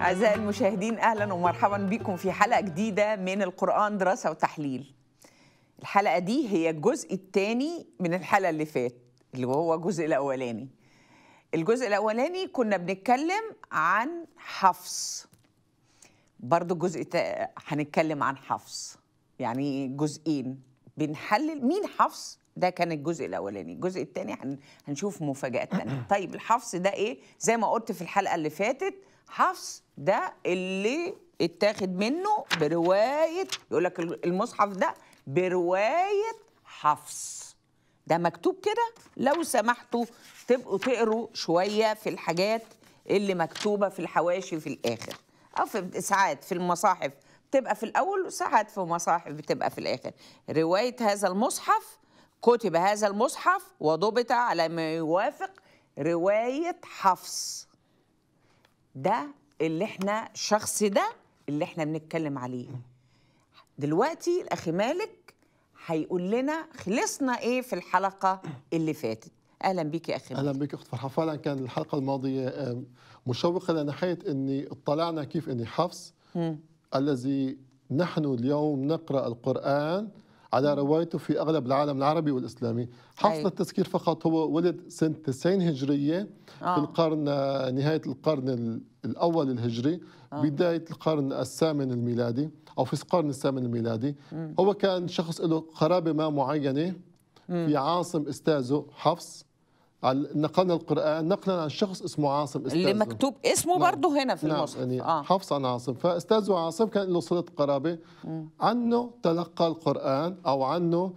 أعزائي المشاهدين أهلا ومرحبا بكم في حلقة جديدة من القرآن دراسة وتحليل الحلقة دي هي الجزء الثاني من الحلقة اللي فات اللي هو الجزء الأولاني الجزء الأولاني كنا بنتكلم عن حفص برضو الجزء هنتكلم عن حفص يعني جزئين بنحلل مين حفص ده كان الجزء الاولاني الجزء الثاني هنشوف مفاجات تانية طيب الحفص ده ايه زي ما قلت في الحلقه اللي فاتت حفص ده اللي اتاخد منه بروايه يقول لك المصحف ده بروايه حفص ده مكتوب كده لو سمحتوا تبقوا تقروا شويه في الحاجات اللي مكتوبه في الحواشي في الاخر او في ساعات في المصاحف بتبقى في الاول وساعات في مصاحف بتبقى في الاخر روايه هذا المصحف كتب هذا المصحف وضبط على ما يوافق روايه حفص ده اللي احنا الشخص ده اللي احنا بنتكلم عليه دلوقتي الاخ مالك هيقول لنا خلصنا ايه في الحلقه اللي فاتت اهلا بيك يا اخي اهلا بيك اخت فرحه فعلا كان الحلقه الماضيه مشوقه لناحيه اني اطلعنا كيف اني حفص الذي نحن اليوم نقرا القران على روايته في اغلب العالم العربي والاسلامي حفص التذكير أيوة. فقط هو ولد سنه 90 هجريه آه. في القرن آه، نهايه القرن الاول الهجري آه. بدايه القرن الثامن الميلادي او في القرن الثامن الميلادي م. هو كان شخص له قرابه ما معينه م. في عاصم استاذه حفص نقلنا القرآن نقلا عن شخص اسمه عاصم استاذه اللي مكتوب اسمه نعم. برضه هنا في نعم المصحف يعني آه. حفص عن عاصم فاستاذه عاصم كان له صلة قرابة م. عنه تلقى القرآن أو عنه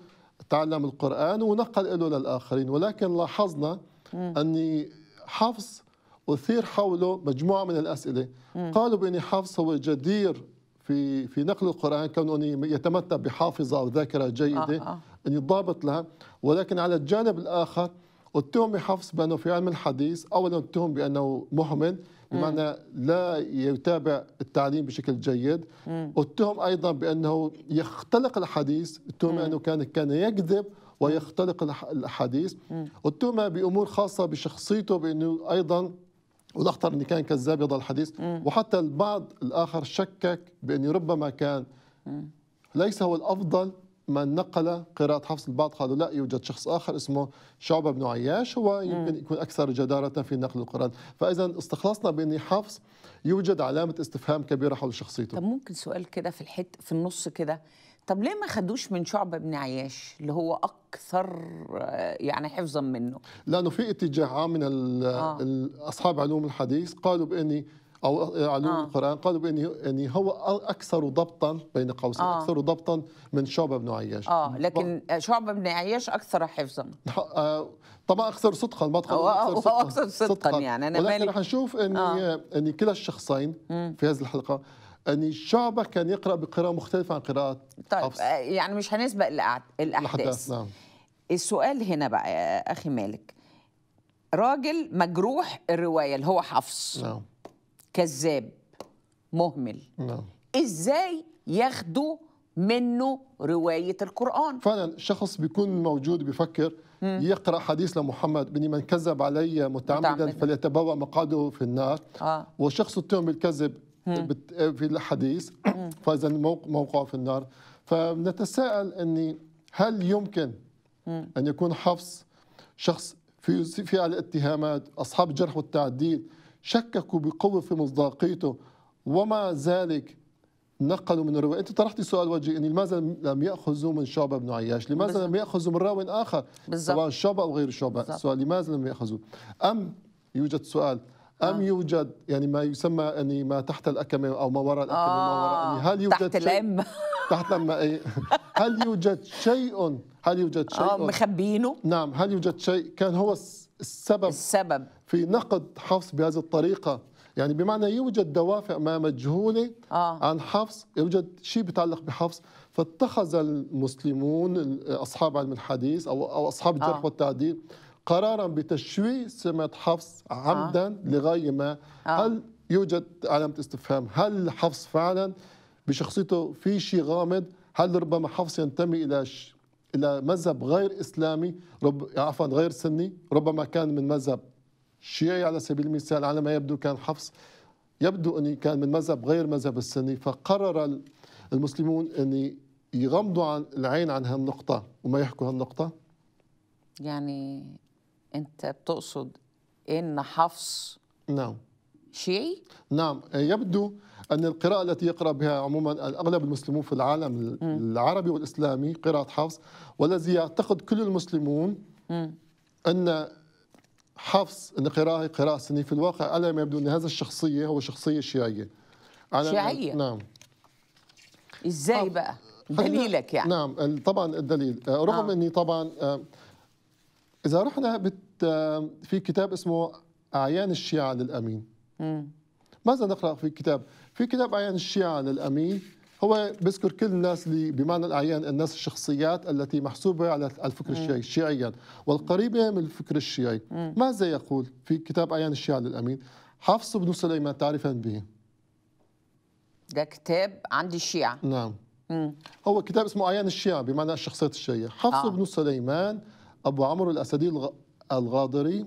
تعلم القرآن ونقل له للآخرين ولكن لاحظنا اني حفص أثير حوله مجموعة من الأسئلة مم. قالوا بأن حفص هو جدير في في نقل القرآن كونه يتمتع بحافظة أو ذاكرة جيدة آه آه. أن يضابط لها ولكن على الجانب الآخر اتهم حفص بأنه في علم الحديث أولا اتهم بأنه مهمل بمعنى لا يتابع التعليم بشكل جيد اتهم أيضا بأنه يختلق الحديث اتهم أنه كان كان يكذب ويختلق الاحاديث اتهم بامور خاصه بشخصيته بانه ايضا والاخطر انه كان كذاب يضل الحديث وحتى البعض الاخر شكك بانه ربما كان ليس هو الافضل من نقل قراءة حفص البعض قالوا لا يوجد شخص آخر اسمه شعبة بن عياش هو يمكن يكون أكثر جدارة في نقل القرآن فإذا استخلصنا بأن حفص يوجد علامة استفهام كبيرة حول شخصيته طب ممكن سؤال كده في الحت في النص كده طب ليه ما خدوش من شعبة بن عياش اللي هو أكثر آه، يعني حفظا منه؟ لأنه في اتجاه عام من آه. أصحاب علوم الحديث قالوا بأني أو علوم آه. القرآن قالوا بأني أني هو أكثر ضبطا بين قوسين آه. أكثر ضبطا من شعبة بن عياش آه لكن ب... شعبة بن عياش أكثر حفظا آه طبعا أكثر صدقا ما أكثر صدقا, أكثر صدقاً, صدقاً, صدقاً يعني أنا ولكن رح نشوف أني آه. أني كلا الشخصين في هذه الحلقة أن الشعب كان يقرأ بقراءة مختلفة عن قراءة طيب حفص. آه، يعني مش هنسبق الأحداث نعم. السؤال هنا بقى يا أخي مالك راجل مجروح الرواية اللي هو حفص نعم. كذاب مهمل نعم. إزاي ياخدوا منه رواية القرآن فعلا شخص بيكون موجود بيفكر يقرأ حديث لمحمد بني من كذب علي متعمدا فليتبوأ مقعده في النار آه. وشخص اتهم بالكذب في الحديث فاذا موقع في النار فنتساءل اني هل يمكن ان يكون حفص شخص في في الاتهامات اصحاب الجرح والتعديل شككوا بقوه في مصداقيته ومع ذلك نقلوا من الرواية أنت طرحت سؤال وجهي أن لماذا لم يأخذوا من شعبة بن عياش لماذا لم يأخذوا من راوي آخر سواء شعبة أو غير شعبة السؤال سؤال لماذا لم يأخذوا أم يوجد سؤال ام آه. يوجد يعني ما يسمى يعني ما تحت الاكمه او ما وراء الاكمه آه ما وراء يعني هل يوجد تحت الام تحت الام هل يوجد شيء هل يوجد شيء اه مخبيينه نعم هل يوجد شيء كان هو السبب السبب في نقد حفص بهذه الطريقه يعني بمعنى يوجد دوافع ما مجهوله آه. عن حفص يوجد شيء بيتعلق بحفص فاتخذ المسلمون اصحاب علم الحديث او او اصحاب الجرح آه. والتعديل قرارا بتشويه سمه حفص عمدا آه. لغايه ما آه. هل يوجد علامه استفهام هل حفص فعلا بشخصيته في شيء غامض هل ربما حفص ينتمي الى ش... الى مذهب غير اسلامي رب عفوا غير سني ربما كان من مذهب شيعي على سبيل المثال على ما يبدو كان حفص يبدو أني كان من مذهب غير مذهب السني فقرر المسلمون أن يغمضوا عن العين عن هالنقطة وما يحكوا هالنقطة يعني انت بتقصد ان حفص نعم شيعي؟ نعم يبدو أن القراءة التي يقرأ بها عموما أغلب المسلمون في العالم م. العربي والإسلامي قراءة حفص والذي يعتقد كل المسلمون م. أن حفص أن قراءة قراءة سنية في الواقع على ما يبدو أن هذا الشخصية هو شخصية شيعية شيعية؟ نعم إزاي بقى؟ دليلك يعني نعم طبعا الدليل آه، رغم آه. أني طبعا آه، اذا رحنا بت في كتاب اسمه اعيان الشيعه للامين مم. ماذا نقرا في الكتاب في كتاب اعيان الشيعه للامين هو بيذكر كل الناس اللي بمعنى الاعيان الناس الشخصيات التي محسوبه على الفكر الشيعي شيعيا والقريبه من الفكر الشيعي مم. ماذا يقول في كتاب اعيان الشيعه للامين حفص بن سليمان تعرفا به ده كتاب عند الشيعه نعم مم. هو كتاب اسمه اعيان الشيعه بمعنى الشخصيات الشيعيه حفص آه. بن سليمان أبو عمرو الأسدي الغاضري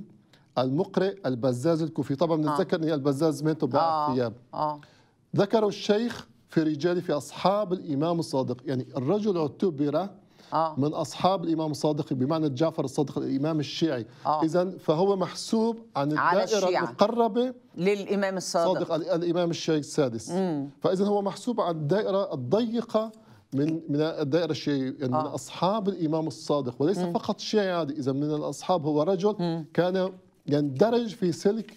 المقرئ البزاز الكوفي طبعا بنتذكر آه. ان البزاز من تباع آه. الثياب آه. ذكر الشيخ في رجال في اصحاب الامام الصادق يعني الرجل اعتبر آه. من اصحاب الامام الصادق بمعنى جعفر الصادق الامام الشيعي آه. اذا فهو محسوب عن الدائره المقربه للامام الصادق صادق الامام الشيعي السادس فاذا هو محسوب عن الدائره الضيقه من من الدائره الشيعيه يعني آه. من اصحاب الامام الصادق وليس م. فقط شيعي عادي اذا من الاصحاب هو رجل م. كان يندرج في سلك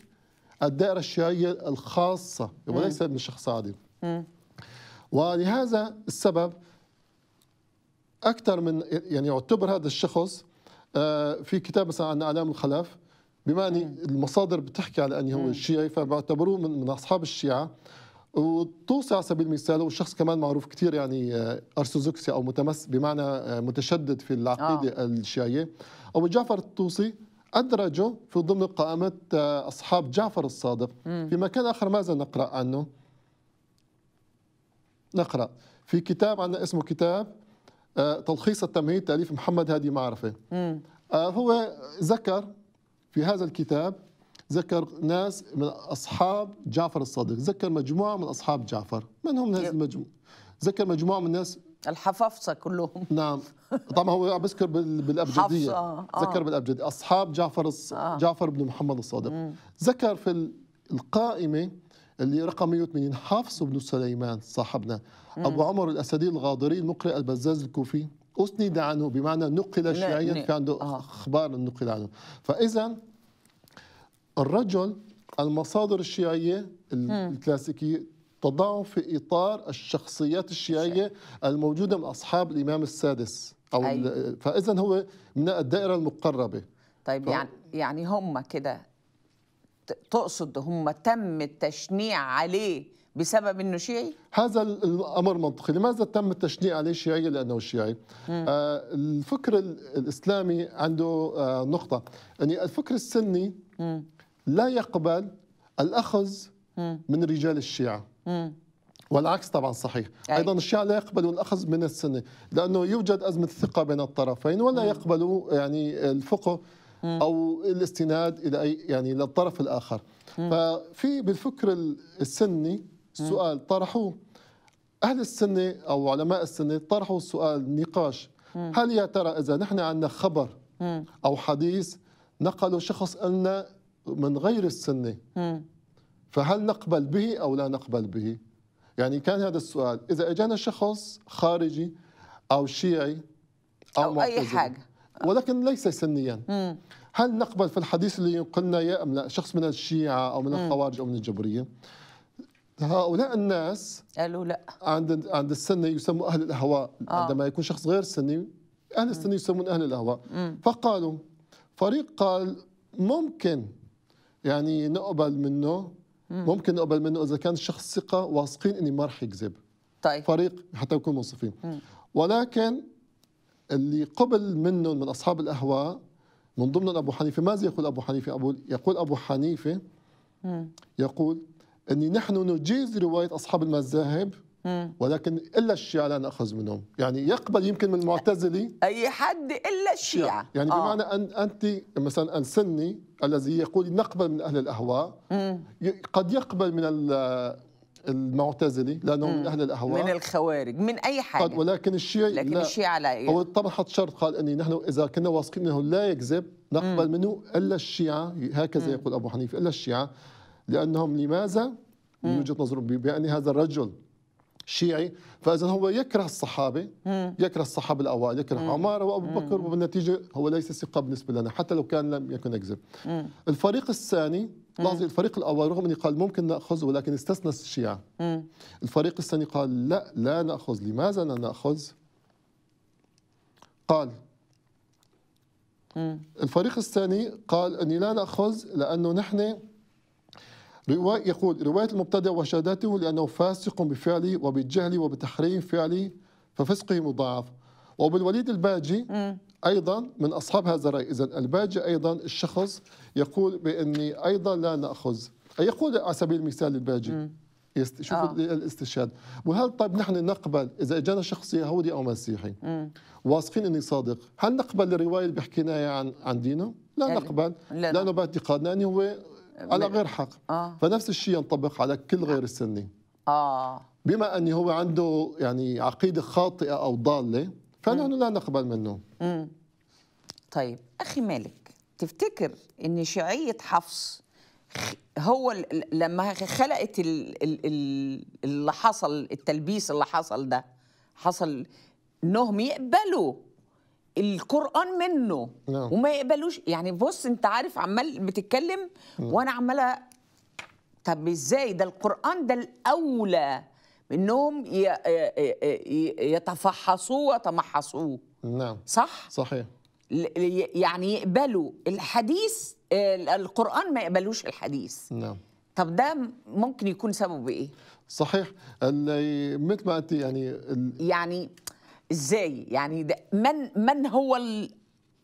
الدائره الشيعيه الخاصه وليس من شخص عادي م. ولهذا السبب اكثر من يعني يعتبر هذا الشخص آه، في كتاب مثلا عن اعلام الخلاف بما ان المصادر بتحكي على انه هو شيعي فبعتبروه من اصحاب الشيعه وطوس على سبيل المثال والشخص كمان معروف كثير يعني آه، ارثوذكسي او متمس بمعنى آه، متشدد في العقيده آه. الشيعيه ابو جعفر الطوسي أدرجه في ضمن قائمة آه، أصحاب جعفر الصادق مم. في مكان آخر ماذا نقرأ عنه؟ نقرأ في كتاب عندنا اسمه كتاب تلخيص التمهيد تأليف محمد هادي معرفة مم. هو ذكر في هذا الكتاب ذكر ناس من أصحاب جعفر الصادق ذكر مجموعة من أصحاب جعفر من هم هذه المجموعة ذكر مجموعة من الناس الحفافصه كلهم نعم طبعا هو عم بذكر بالأبجدية آه. ذكر بالأبجدية أصحاب جعفر الص... آه. جعفر بن محمد الصادق مم. ذكر في القائمة اللي رقم 180 حفص بن سليمان صاحبنا مم. أبو عمر الأسدي الغاضري المقرئ البزاز الكوفي أسند عنه بمعنى نقل شيعيا في عنده آه. أخبار نقل عنه فإذا الرجل المصادر الشيعية الكلاسيكية تضعه في إطار الشخصيات الشيعية الموجودة من أصحاب الإمام السادس أو أيوة. فإذا هو من الدائرة المقربة طيب ف... يعني يعني هم كده تقصد هم تم التشنيع عليه بسبب انه شيعي؟ هذا الامر منطقي، لماذا تم التشنيع عليه شيعي؟ لانه شيعي. آه الفكر الاسلامي عنده آه نقطه، يعني الفكر السني مم. لا يقبل الأخذ من رجال الشيعة والعكس طبعا صحيح يعني ايضا الشيعة لا يقبلوا الاخذ من السنه لانه يوجد ازمه ثقه بين الطرفين ولا يقبلوا يعني الفقه او الاستناد الى اي يعني للطرف الاخر ففي بالفكر السني سؤال طرحوه اهل السنه او علماء السنه طرحوا سؤال نقاش هل يا ترى اذا نحن عندنا خبر او حديث نقله شخص ان من غير السنة فهل نقبل به أو لا نقبل به يعني كان هذا السؤال إذا أجانا شخص خارجي أو شيعي أو, أو أي حاجة ولكن ليس سنيا هل نقبل في الحديث اللي قلنا يا أم لا شخص من الشيعة أو من الخوارج أو من الجبرية هؤلاء الناس قالوا لا عند عند السنه يسموا اهل الاهواء آه. عندما يكون شخص غير سني اهل السنه يسمون اهل الاهواء فقالوا فريق قال ممكن يعني نقبل منه ممكن نقبل منه اذا كان الشخص ثقه واثقين اني ما رح يكذب طيب فريق حتى نكون منصفين ولكن اللي قبل منهم من اصحاب الاهواء من ضمنهم ابو حنيفه ماذا يقول ابو حنيفه ابو يقول ابو حنيفه يقول اني نحن نجيز روايه اصحاب المذاهب ولكن الا الشيعة لا ناخذ منهم، يعني يقبل يمكن من المعتزلي اي حد الا الشيعة يعني أوه. بمعنى ان انت مثلا السني الذي يقول نقبل من اهل الاهواء قد يقبل من المعتزلي لانه من اهل الاهواء من الخوارج من اي حاجه ولكن الشيعه لكن لا. الشيعة لا هو طبعا حط شرط قال اني نحن اذا كنا واثقين انه لا يكذب نقبل منه الا الشيعة هكذا مم. يقول ابو حنيفه الا الشيعة لانهم لماذا؟ من وجهه نظرهم بان هذا الرجل شيعي فاذا هو يكره الصحابه يكره الصحابه الاوائل يكره مم. عمر وابو بكر وبالنتيجه هو ليس ثقه بالنسبه لنا حتى لو كان لم يكن يكذب الفريق الثاني لاحظي الفريق الاول رغم اني قال ممكن ناخذ ولكن استثنى الشيعه الفريق الثاني قال لا لا ناخذ لماذا لا ناخذ قال الفريق الثاني قال اني لا ناخذ لانه نحن يقول رواية المبتدع وشهادته لأنه فاسق بفعله وبالجهل وبتحريم فعله ففسقه مضاعف وبالوليد الباجي أيضا من أصحاب هذا الرأي إذا الباجي أيضا الشخص يقول بأني أيضا لا نأخذ يقول على سبيل المثال الباجي يست... شوف آه. الاستشهاد وهل طيب نحن نقبل اذا اجانا شخص يهودي او مسيحي واثقين اني صادق هل نقبل الروايه اللي بيحكينا عن يعني عن دينه لا يعني نقبل لأنه باعتقادنا أنه هو على غير حق آه. فنفس الشيء ينطبق على كل غير السني آه. بما أن هو عنده يعني عقيدة خاطئة أو ضالة فنحن لا نقبل منه مم. طيب أخي مالك تفتكر أن شيعية حفص هو لما خلقت اللي حصل التلبيس اللي حصل ده حصل انهم يقبلوا القران منه نعم. وما يقبلوش يعني بص انت عارف عمال بتتكلم نعم. وانا عماله طب ازاي ده القران ده الاولى منهم يتفحصوه ويتمحصوه نعم صح صحيح يعني يقبلوا الحديث القرآن ما يقبلوش الحديث نعم طب ده ممكن يكون سببه ايه صحيح مثل ما انت يعني ال... يعني ازاي يعني ده من من هو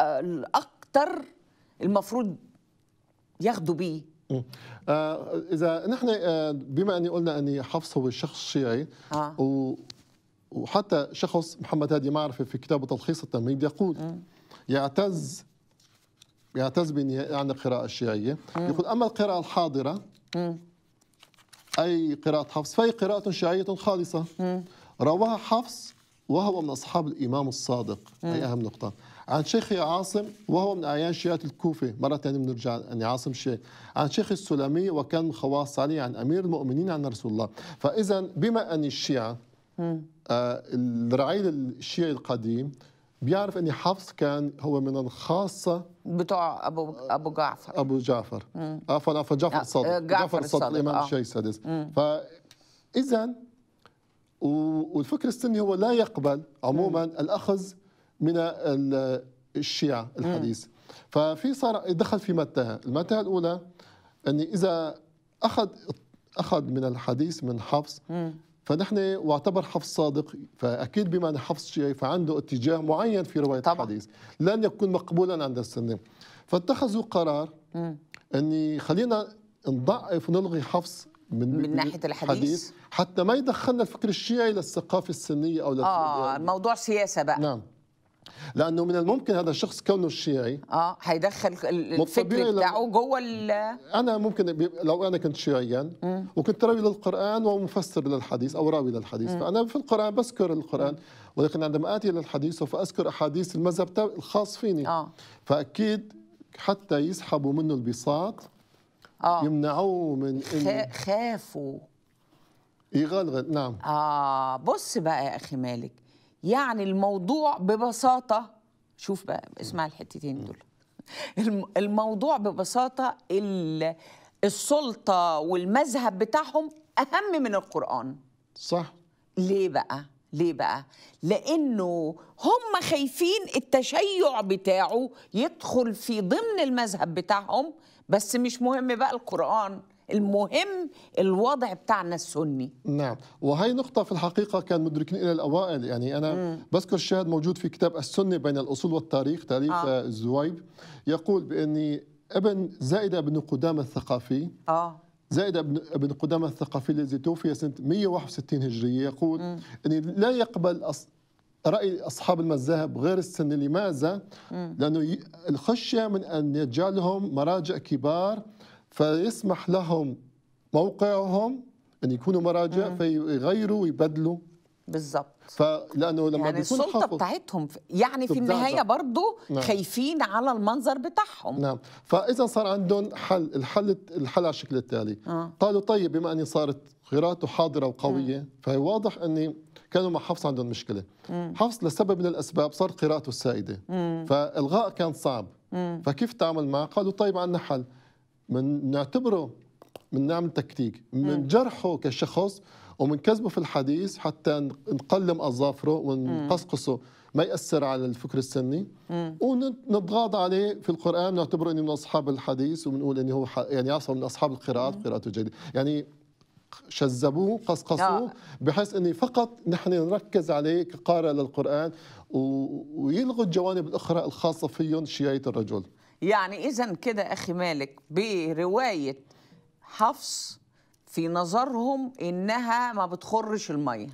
آه، الاكثر المفروض ياخدوا بيه آه اذا نحن آه بما اني قلنا اني حفص هو الشخص الشيعي آه. و وحتى شخص محمد هادي معرفه في كتابه تلخيص التمهيد يقول يعتز يعتز بانهاء يعني القراءه الشيعيه م. يقول اما القراءه الحاضره م. اي قراءه حفص فهي قراءه شيعيه خالصه رواها حفص وهو من أصحاب الإمام الصادق هي أهم نقطة عن شيخ عاصم وهو من أعيان شيعة الكوفة مرة ثانية بنرجع أن يعني عاصم شيخ عن شيخ السلمي وكان من خواص علي عن أمير المؤمنين عن رسول الله فإذا بما أن الشيعة آه، الرعيل الشيعي القديم بيعرف أن حفص كان هو من الخاصة بتوع ابو ابو جعفر ابو جعفر آه، عفوا آه، عفوا جعفر الصادق جعفر الصادق الامام الشيعي السادس فاذا والفكر السني هو لا يقبل عموما الاخذ من الشيعة الحديث ففي صار دخل في متاهه، المتاهه الأولى أن إذا أخذ أخذ من الحديث من حفص فنحن واعتبر حفص صادق فأكيد بما أن حفص شيعي فعنده اتجاه معين في رواية طبعا. الحديث لن يكون مقبولا عند السنة فاتخذوا قرار اني خلينا نضعف ونلغي حفص من, من ناحيه الحديث حتى ما يدخلنا الفكر الشيعي للثقافه السنيه او اه الموضوع سياسه بقى نعم لانه من الممكن هذا الشخص كونه شيعي اه هيدخل الفكر بتاعه جوه انا ممكن لو انا كنت شيعيا وكنت راوي للقران ومفسر للحديث او راوي للحديث فانا في القران بذكر القران ولكن عندما اتي للحديث سوف اذكر احاديث المذهب الخاص فيني آه. فاكيد حتى يسحبوا منه البساط آه. يمنعوه من إن... خافوا يغلغل نعم اه بص بقى يا اخي مالك يعني الموضوع ببساطه شوف بقى اسمع الحتتين دول الموضوع ببساطه السلطه والمذهب بتاعهم اهم من القران صح ليه بقى ليه بقى لانه هم خايفين التشيع بتاعه يدخل في ضمن المذهب بتاعهم بس مش مهم بقى القرآن المهم الوضع بتاعنا السني نعم وهي نقطة في الحقيقة كان مدركين إلى الأوائل يعني أنا مم. بذكر شاهد موجود في كتاب السنة بين الأصول والتاريخ تاريخ آه. الزويب يقول بأني ابن زائدة بن قدامة الثقافي آه. زائد ابن ابن قدامة الثقفي الذي توفي سنة 161 هجرية يقول أن لا يقبل أص... راي اصحاب المذاهب غير السني لماذا؟ لانه الخشيه من ان يجعلهم مراجع كبار فيسمح لهم موقعهم ان يكونوا مراجع فيغيروا ويبدلوا بالظبط فلانه لما يعني بيكون السلطه حافظ بتاعتهم يعني في النهايه برضه نعم. خايفين على المنظر بتاعهم نعم فاذا صار عندهم حل الحل الحل على الشكل التالي آه. قالوا طيب بما اني صارت قراءته حاضره وقويه فواضح اني كانوا مع حفص عندهم مشكله مم. حفص لسبب من الاسباب صار قراءته السائده مم. فالغاء كان صعب مم. فكيف تعامل معه قالوا طيب عندنا حل من نعتبره من نعمل تكتيك من جرحه كشخص ومن كذبه في الحديث حتى نقلم اظافره ونقصقصه ما ياثر على الفكر السني ونتغاضى عليه في القران نعتبره انه من اصحاب الحديث وبنقول انه هو يعني اصلا من اصحاب القراءات قراءته جيده يعني شذبوه قصقصوه بحيث اني فقط نحن نركز عليه كقارئ للقران ويلغوا الجوانب الاخرى الخاصه فيهم شيايه الرجل يعني اذا كده اخي مالك بروايه حفص في نظرهم انها ما بتخرش الميه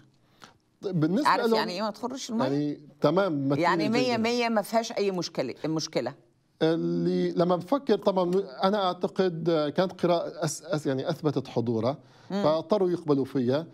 بالنسبه عارف يعني ايه ما تخرش الميه يعني تمام يعني 100 100 ما فيهاش اي مشكله مشكله اللي لما بفكر طبعا انا اعتقد كانت قراءه أس أس يعني اثبتت حضورها فاضطروا يقبلوا فيها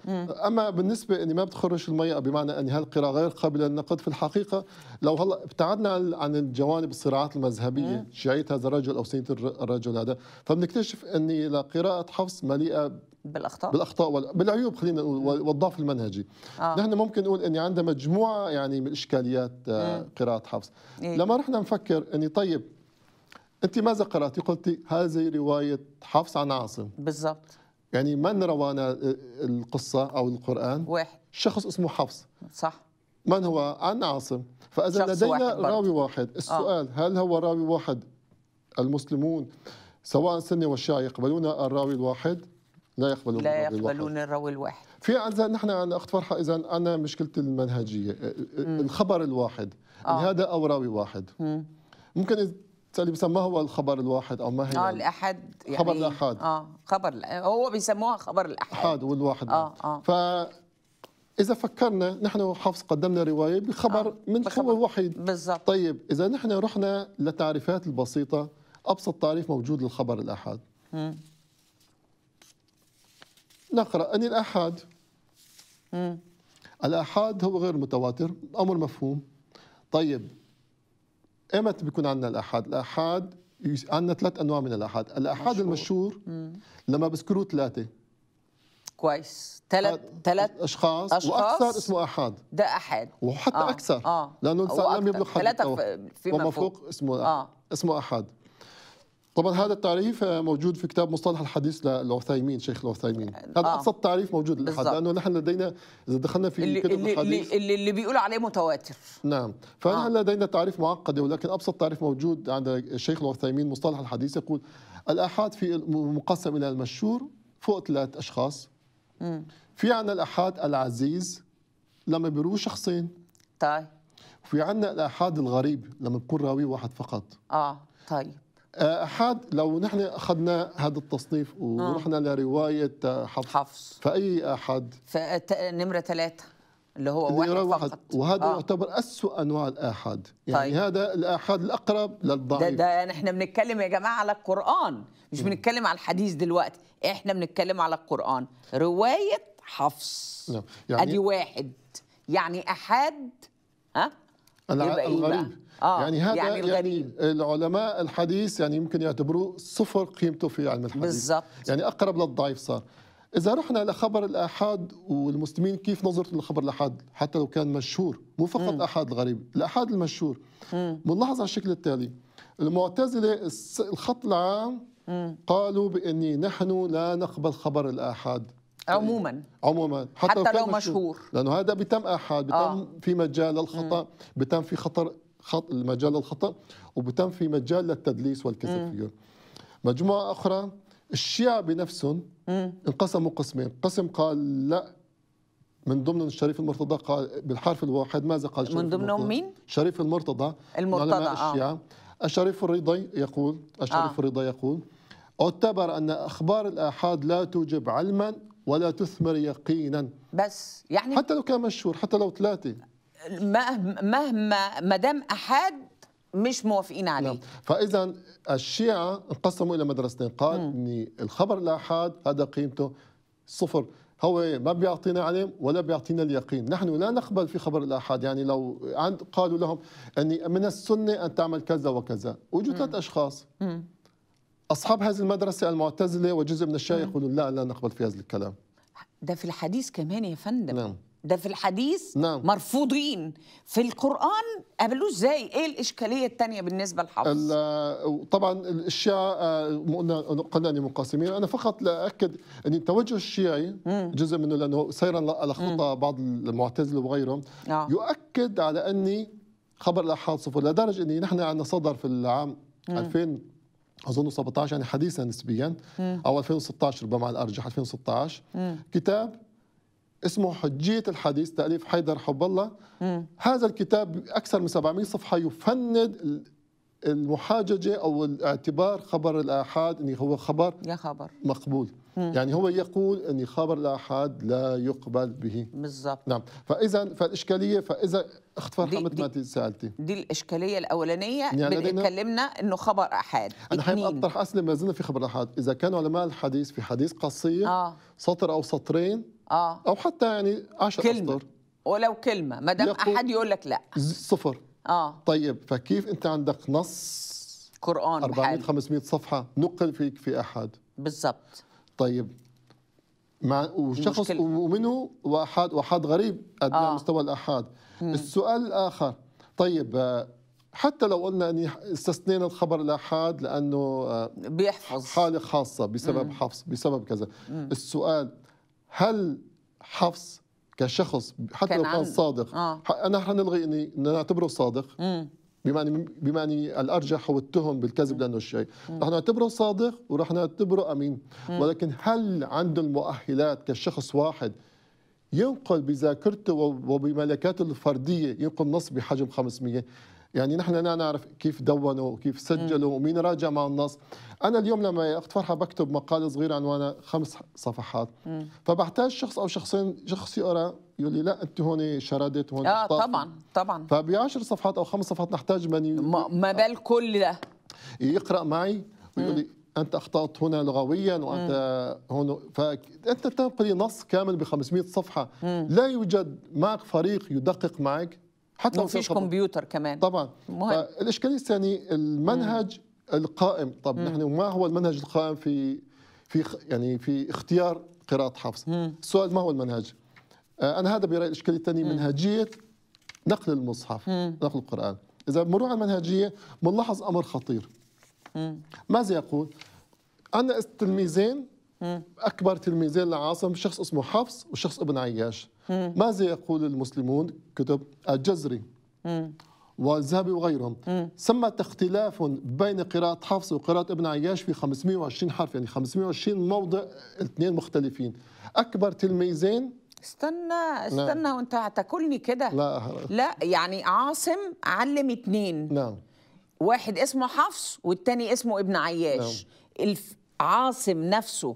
اما بالنسبه اني ما بتخرج المي بمعنى اني هالقراءه غير قابله للنقد في الحقيقه لو هلا ابتعدنا عن الجوانب الصراعات المذهبيه شيعيه هذا الرجل او سنه الرجل هذا فبنكتشف اني لقراءه حفص مليئه بالاخطاء بالاخطاء بالعيوب خلينا نقول والضعف المنهجي آه. نحن ممكن نقول اني عندها مجموعه يعني من اشكاليات آه، قراءه حفص إيه؟ لما رحنا نفكر اني طيب انت ماذا قراتي؟ قلت هذه روايه حفص عن عاصم بالضبط يعني من روانا القصه او القران؟ واحد شخص اسمه حفص صح من هو؟ عن عاصم فاذا لدينا واحد راوي واحد آه. السؤال آه. هل هو راوي واحد المسلمون سواء السنه والشيعه يقبلون الراوي الواحد؟ لا يقبلون لا يقبلون الراوي الواحد في عندنا نحن عن اخت فرحه اذا انا مشكلتي المنهجيه م. الخبر الواحد آه. هذا او راوي واحد م. ممكن اللي ما هو الخبر الواحد او ما هي اه الاحد يعني خبر الاحاد اه خبر هو بيسموها خبر الاحاد الاحاد والواحد اه اه ف إذا فكرنا نحن حفص قدمنا رواية بخبر آه. من خبر هو وحيد بالزبط. طيب إذا نحن رحنا للتعريفات البسيطة أبسط تعريف موجود للخبر الأحاد امم نقرأ أن الأحاد الأحاد هو غير متواتر أمر مفهوم طيب ايمت بيكون عندنا الاحاد؟ الاحاد عندنا ثلاث انواع من الاحاد، الاحاد المشهور لما بذكروا ثلاثه كويس ثلاث ثلاث اشخاص واكثر اسمه احاد ده احاد وحتى آه. اكثر آه. لانه الانسان لم يبلغ حد ثلاثه فيما فوق, فوق اسمه آه. اسمه احاد طبعا هذا التعريف موجود في كتاب مصطلح الحديث للعثيمين شيخ العثيمين آه، هذا آه. ابسط تعريف موجود لحد لانه نحن لدينا اذا دخلنا في اللي كتب اللي الحديث اللي, اللي بيقول عليه متواتر نعم فنحن آه. لدينا تعريف معقد ولكن ابسط تعريف موجود عند الشيخ العثيمين مصطلح الحديث يقول الاحاد في مقسم الى المشهور فوق ثلاث اشخاص م. في عندنا الاحاد العزيز لما بيروي شخصين طيب وفي عندنا الاحاد الغريب لما بيكون راوي واحد فقط اه طيب آه، حاد لو نحن اخذنا هذا التصنيف ورحنا آه. لروايه آه، حفص, حفص. فاي احد نمره ثلاثه اللي هو واحد, واحد. فقط وهذا آه. يعتبر أسوأ أنواع الآحاد يعني طيب. هذا الآحاد الأقرب للضعيف ده, ده احنا بنتكلم يا جماعة على القرآن مش بنتكلم على الحديث دلوقتي احنا بنتكلم على القرآن رواية حفص نعم. يعني أدي واحد يعني أحد ها الغريب إيه آه يعني هذا يعني, يعني الغريب يعني العلماء الحديث يعني يمكن يعتبروه صفر قيمته في علم الحديث بالزبط. يعني اقرب للضعيف صار اذا رحنا لخبر الاحاد والمسلمين كيف نظرت لخبر الاحاد حتى لو كان مشهور مو فقط احاد الغريب الاحاد المشهور بنلاحظ على الشكل التالي المعتزله الخط العام قالوا باني نحن لا نقبل خبر الاحاد عموما عموما حتى, حتى لو مشهور لانه هذا بتم احد بتم آه. في مجال للخطا م. بتم في خطر خط المجال للخطا وبتم في مجال للتدليس والكذب فيه مجموعه اخرى الشيعة بنفسهم انقسموا قسمين قسم قال لا من ضمن الشريف المرتضى قال بالحرف الواحد ماذا قال الشريف من ضمنهم مين؟ شريف المرتضى المرتضى آه. الشيعة الشريف الرضي يقول الشريف آه. الرضا يقول اعتبر أن أخبار الآحاد لا توجب علما ولا تثمر يقينا بس يعني حتى لو كان مشهور حتى لو ثلاثه مهما ما دام احد مش موافقين عليه نعم. فاذا الشيعه انقسموا الى مدرستين قال ان الخبر الاحاد هذا قيمته صفر هو ما بيعطينا علم ولا بيعطينا اليقين نحن لا نقبل في خبر الاحاد يعني لو عند قالوا لهم أني من السنة أن تعمل كذا وكذا وجدوا ثلاث أشخاص مم. اصحاب هذه المدرسه المعتزله وجزء من الشيعه نعم. يقولون لا لا نقبل في هذا الكلام ده في الحديث كمان يا فندم نعم ده في الحديث نعم. مرفوضين في القرآن قابلوه ازاي ايه الإشكالية الثانيه بالنسبة للحفظ طبعا الشيعة قلنا أني منقسمين أنا فقط لأكد أن التوجه الشيعي جزء منه لأنه سيرا على خطى بعض المعتزلة وغيرهم آه. يؤكد على أني خبر الأحاد صفر لدرجة أني نحن عندنا صدر في العام مم. 2000 اظن 17 يعني حديثا نسبيا او 2016 ربما على الارجح 2016 كتاب اسمه حجيه الحديث تاليف حيدر حب الله هذا الكتاب اكثر من 700 صفحه يفند المحاججه او الاعتبار خبر الاحاد انه يعني هو خبر يا خبر مقبول يعني هو يقول أن خبر الآحاد لا يقبل به بالضبط نعم فإذا فالإشكالية فإذا اختفار مثل ما انت سالتي دي الاشكاليه الاولانيه يعني اتكلمنا انه خبر احاد انا حابب اطرح اسئله ما زلنا في خبر احاد اذا كان علماء الحديث في حديث قصير آه. سطر او سطرين آه. او حتى يعني 10 كلمة. اسطر ولو كلمه ما دام احد يقول لك لا صفر اه طيب فكيف انت عندك نص قران 400 500 صفحه نقل فيك في احد بالضبط طيب مع وشخص ومنه واحد واحد غريب ادنى آه. مستوى الاحاد مم. السؤال الاخر طيب آه، حتى لو قلنا اني يعني استثنينا الخبر الاحاد لانه آه، بيحفظ حاله خاصه بسبب مم. حفظ بسبب كذا مم. السؤال هل حفظ كشخص حتى كان لو كان عن... صادق آه. انا رح نلغي اني نعتبره صادق مم. بمعنى بمعنى الارجح هو التهم بالكذب لانه الشيء رح نعتبره صادق ورح نعتبره امين ولكن هل عنده المؤهلات كشخص واحد ينقل بذاكرته وبملكاته الفرديه ينقل نص بحجم 500 يعني نحن لا نعرف كيف دونوا وكيف سجلوا ومين راجع مع النص انا اليوم لما يا اخت فرحه بكتب مقال صغير عنوانه خمس صفحات فبحتاج شخص او شخصين شخص يقرا يقول لي لا انت هون شردت هون اه طبعا طبعا, طبعا. فبعشر صفحات او خمس صفحات نحتاج من ي... ما بال كل ده يقرا معي ويقول لي انت اخطات هنا لغويا وانت مم. هون فانت تنقلي نص كامل ب 500 صفحه مم. لا يوجد معك فريق يدقق معك حتى مفيش كمبيوتر كمان طبعا الاشكاليه الثانيه المنهج مم. القائم طب نحن ما هو المنهج القائم في في يعني في اختيار قراءه حفص مم. السؤال ما هو المنهج آه، انا هذا برايي الاشكاليه الثانيه منهجيه نقل المصحف مم. نقل القران اذا بنروح على المنهجيه بنلاحظ امر خطير مم. ماذا يقول انا تلميذين اكبر تلميذين لعاصم شخص اسمه حفص وشخص ابن عياش ماذا يقول المسلمون كتب الجزري والذهبي وغيرهم ثم اختلاف بين قراءة حفص وقراءة ابن عياش في 520 حرف يعني 520 موضع اثنين مختلفين أكبر تلميذين استنى نعم. استنى نعم. وانت هتاكلني كده لا لا يعني عاصم علم اثنين نعم واحد اسمه حفص والتاني اسمه ابن عياش نعم. عاصم نفسه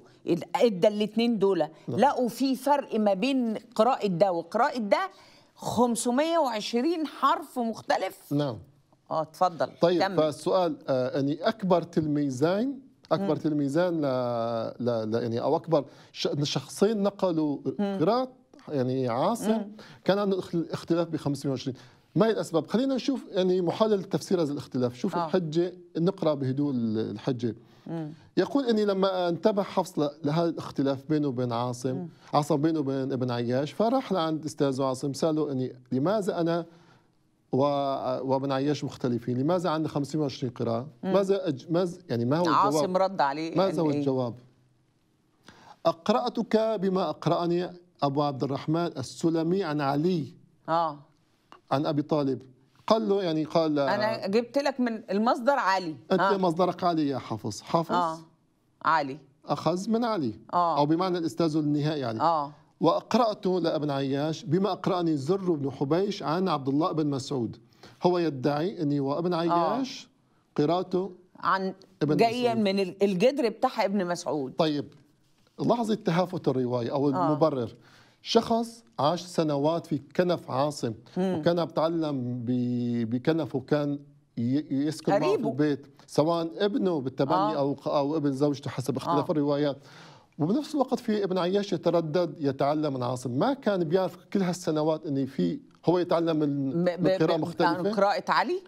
ادى الاثنين دول نعم. لقوا في فرق ما بين قراءه ده وقراءه ده 520 حرف مختلف نعم اه اتفضل طيب كمل. فالسؤال آه يعني اكبر تلميذين اكبر تلميذان ل... ل... ل... يعني او اكبر شخصين نقلوا قراءه يعني عاصم مم. كان عنده اختلاف ب 520 ما هي الاسباب؟ خلينا نشوف يعني محلل تفسير هذا الاختلاف، شوف آه. الحجه نقرا بهدوء الحجه يقول اني لما انتبه حفص لهذا الاختلاف بينه وبين عاصم عاصم بينه وبين ابن عياش فراح لعند استاذه عاصم ساله اني لماذا انا و... وابن عياش مختلفين لماذا عندنا 520 قراءة ماذا أج... ماذا يعني ما هو الجواب عاصم رد عليه ماذا هو إيه؟ الجواب أقرأتك بما أقرأني أبو عبد الرحمن السلمي عن علي آه. عن أبي طالب قال له يعني قال انا آه، جبت لك من المصدر علي انت آه. مصدرك علي يا حافظ حافظ آه. علي اخذ من علي آه. او بمعنى الاستاذ النهائي يعني آه. واقرات لابن عياش بما أقرأني زر بن حبيش عن عبد الله بن مسعود هو يدعي أني وابن آه. عياش آه. قراءته عن ابن جاية مسعود. من الجدر بتاع ابن مسعود طيب لحظه تهافت الرواية أو آه. المبرر شخص عاش سنوات في كنف عاصم مم. وكان بتعلم بكنفه كان يسكن معه في البيت سواء ابنه بالتبني آه. او او ابن زوجته حسب اختلاف آه. الروايات وبنفس الوقت في ابن عياش يتردد يتعلم من عاصم ما كان بيعرف كل هالسنوات ان في هو يتعلم من قراءه يعني مختلفه قراءه علي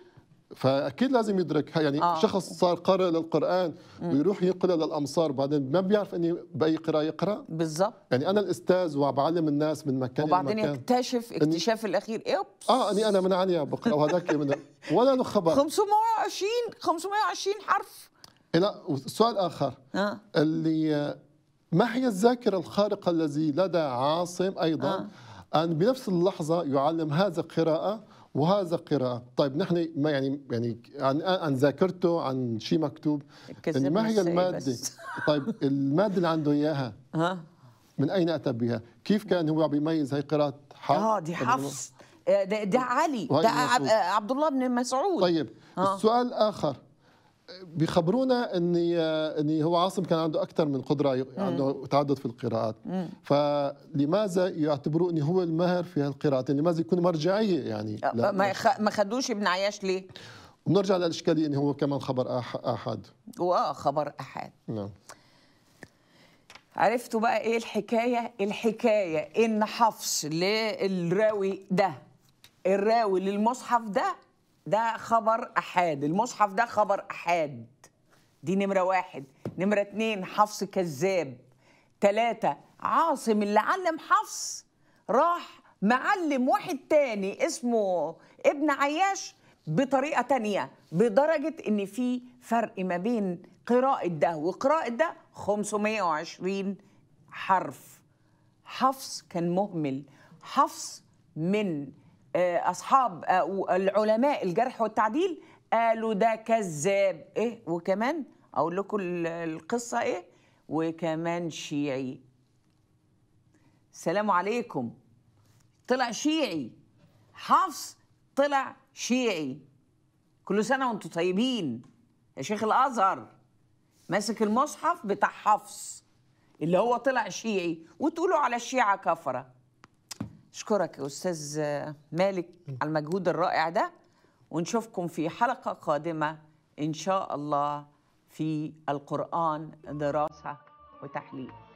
فاكيد لازم يدركها يعني آه. شخص صار قارئ للقران ويروح يقرا للامصار بعدين ما بيعرف اني باي قراءه يقرا بالضبط يعني انا الاستاذ وبعلم الناس من مكان وبعدين لمكان. يكتشف اكتشاف إن... الاخير اوبس اه اني انا من عنيا بقرا وهذاك من ولا له خبر 520 520 حرف لا سؤال اخر آه. اللي ما هي الذاكره الخارقه الذي لدى عاصم ايضا آه. ان بنفس اللحظه يعلم هذا القراءه وهذا قراءة طيب نحن ما يعني يعني عن عن ذاكرته عن شيء مكتوب يعني ما هي المادة طيب المادة اللي عنده إياها ها من أين أتى بها كيف كان هو بيميز هي قراءة حفص اه دي طيب، حفص نعم. آه، ده, ده علي ده عبد الله بن مسعود طيب ها. آه. السؤال آخر بيخبرونا ان ان هو عاصم كان عنده اكثر من قدره عنده تعدد في القراءات مم. فلماذا يعتبروا ان هو المهر في هالقراءات يعني لماذا يكون مرجعيه يعني أه، ما ما خدوش ابن عياش ليه ونرجع للاشكاليه انه هو كمان خبر احد واه خبر احد نعم عرفتوا بقى ايه الحكايه الحكايه ان حفص للراوي ده الراوي للمصحف ده ده خبر احاد المصحف ده خبر احاد دي نمره واحد نمره اتنين حفص كذاب تلاته عاصم اللي علم حفص راح معلم واحد تاني اسمه ابن عياش بطريقه تانية بدرجه ان في فرق ما بين قراءه ده وقراءه ده 520 حرف حفص كان مهمل حفص من آه، اصحاب آه، العلماء الجرح والتعديل قالوا ده كذاب ايه وكمان اقول لكم القصه ايه وكمان شيعي السلام عليكم طلع شيعي حفص طلع شيعي كل سنه وانتم طيبين يا شيخ الازهر ماسك المصحف بتاع حفص اللي هو طلع شيعي وتقولوا على الشيعه كفره اشكرك يا استاذ مالك على المجهود الرائع ده ونشوفكم في حلقه قادمه ان شاء الله في القران دراسه وتحليل